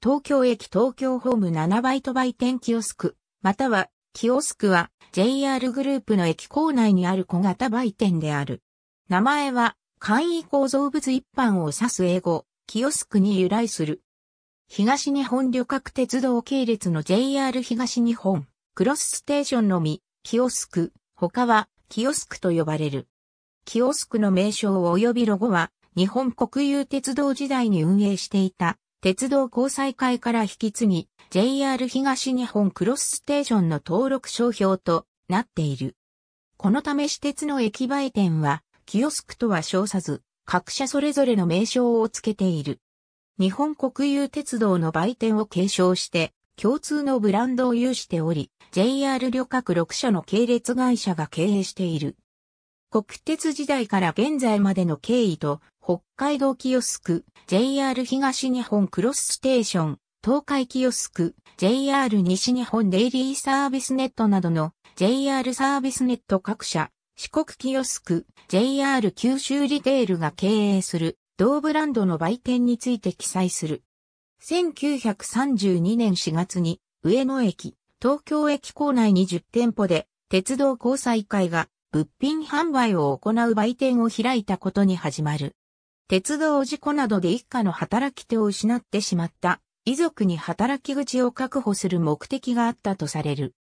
東京駅東京ホーム7バイト売店キオスク、または、キオスクは JR グループの駅構内にある小型売店である。名前は、簡易構造物一般を指す英語、キオスクに由来する。東日本旅客鉄道系列の JR 東日本、クロスステーションのみ、キオスク、他は、キオスクと呼ばれる。キオスクの名称及びロゴは、日本国有鉄道時代に運営していた鉄道交際会から引き継ぎ、JR 東日本クロスステーションの登録商標となっている。このため私鉄の駅売店は、キオスクとは称さず、各社それぞれの名称をつけている。日本国有鉄道の売店を継承して、共通のブランドを有しており、JR 旅客6社の系列会社が経営している。国鉄時代から現在までの経緯と、北海道キヨスク、JR 東日本クロスステーション、東海キヨスク、JR 西日本デイリーサービスネットなどの JR サービスネット各社、四国キヨスク、JR 九州リテールが経営する同ブランドの売店について記載する。1932年4月に上野駅、東京駅構内に10店舗で鉄道交際会が物品販売を行う売店を開いたことに始まる。鉄道事故などで一家の働き手を失ってしまった遺族に働き口を確保する目的があったとされる。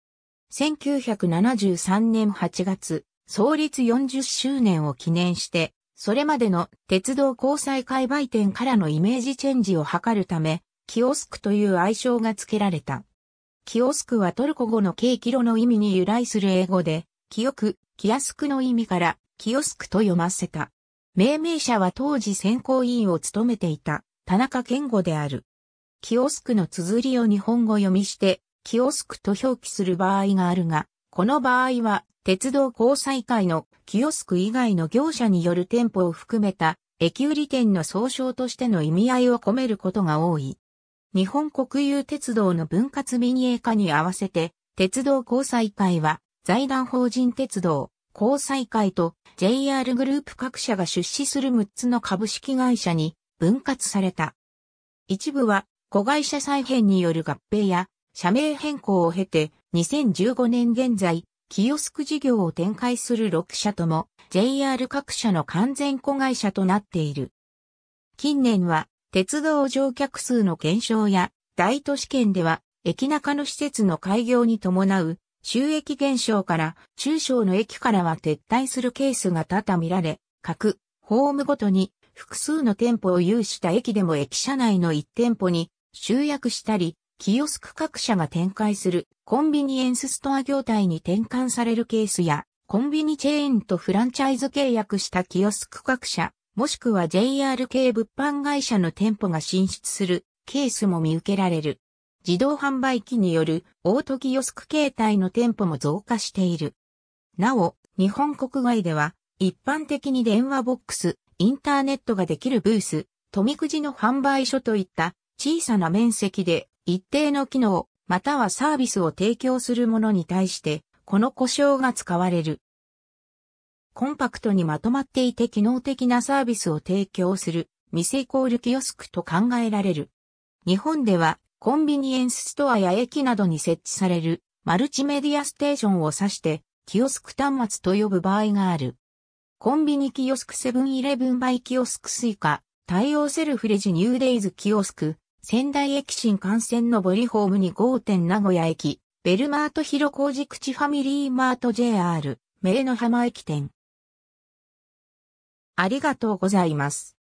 1973年8月、創立40周年を記念して、それまでの鉄道交際界売店からのイメージチェンジを図るため、キオスクという愛称が付けられた。キオスクはトルコ語のケイキロの意味に由来する英語で、記憶、キアスクの意味から、キオスクと読ませた。命名者は当時選考委員を務めていた田中健吾である。キオスクの綴りを日本語読みして、キオスクと表記する場合があるが、この場合は、鉄道交際会のキオスク以外の業者による店舗を含めた駅売店の総称としての意味合いを込めることが多い。日本国有鉄道の分割民営化に合わせて、鉄道交際会は財団法人鉄道、交際会と JR グループ各社が出資する6つの株式会社に分割された。一部は子会社再編による合併や社名変更を経て2015年現在、キオスク事業を展開する6社とも JR 各社の完全子会社となっている。近年は鉄道乗客数の減少や大都市圏では駅中の施設の開業に伴う収益減少から中小の駅からは撤退するケースが多々見られ、各ホームごとに複数の店舗を有した駅でも駅舎内の1店舗に集約したり、キオスク各社が展開するコンビニエンスストア業態に転換されるケースや、コンビニチェーンとフランチャイズ契約したキオスク各社、もしくは JR 系物販会社の店舗が進出するケースも見受けられる。自動販売機によるオートキオスク形態の店舗も増加している。なお、日本国外では一般的に電話ボックス、インターネットができるブース、富くじの販売所といった小さな面積で一定の機能、またはサービスを提供するものに対して、この故障が使われる。コンパクトにまとまっていて機能的なサービスを提供する、店イコールキオスクと考えられる。日本では、コンビニエンスストアや駅などに設置されるマルチメディアステーションを指して、キオスク端末と呼ぶ場合がある。コンビニキオスクセブンイレブンバイキオスクスイカ、対応セルフレジニューデイズキオスク、仙台駅新幹線のボリホームに店名古屋駅、ベルマート広小路口ファミリーマート JR、名の浜駅店。ありがとうございます。